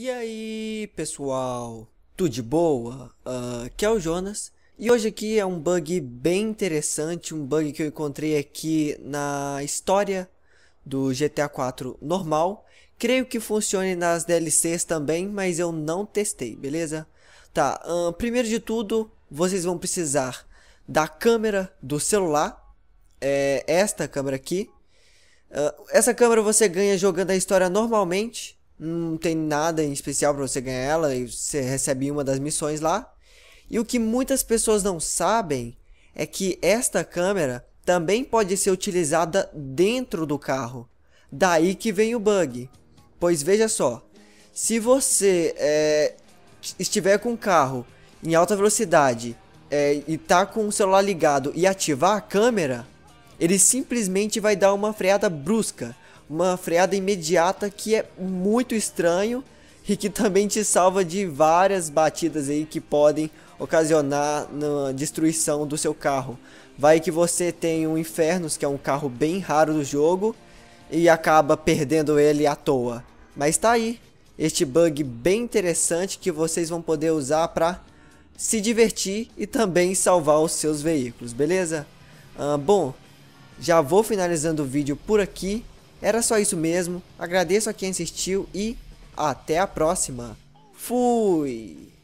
E aí pessoal, tudo de boa? Uh, aqui é o Jonas e hoje aqui é um bug bem interessante, um bug que eu encontrei aqui na história do GTA 4 normal. Creio que funcione nas DLCs também, mas eu não testei, beleza? Tá, uh, primeiro de tudo, vocês vão precisar da câmera do celular, é esta câmera aqui. Uh, essa câmera você ganha jogando a história normalmente, não tem nada em especial para você ganhar ela e você recebe uma das missões lá. E o que muitas pessoas não sabem é que esta câmera também pode ser utilizada dentro do carro. Daí que vem o bug. Pois veja só, se você é, estiver com o carro em alta velocidade é, e tá com o celular ligado e ativar a câmera, ele simplesmente vai dar uma freada brusca, uma freada imediata que é muito estranho e que também te salva de várias batidas aí que podem ocasionar na destruição do seu carro. Vai que você tem um Infernos, que é um carro bem raro do jogo, e acaba perdendo ele à toa. Mas tá aí, este bug bem interessante que vocês vão poder usar para se divertir e também salvar os seus veículos, beleza? Ah, bom, já vou finalizando o vídeo por aqui. Era só isso mesmo. Agradeço a quem assistiu e até a próxima. Fui!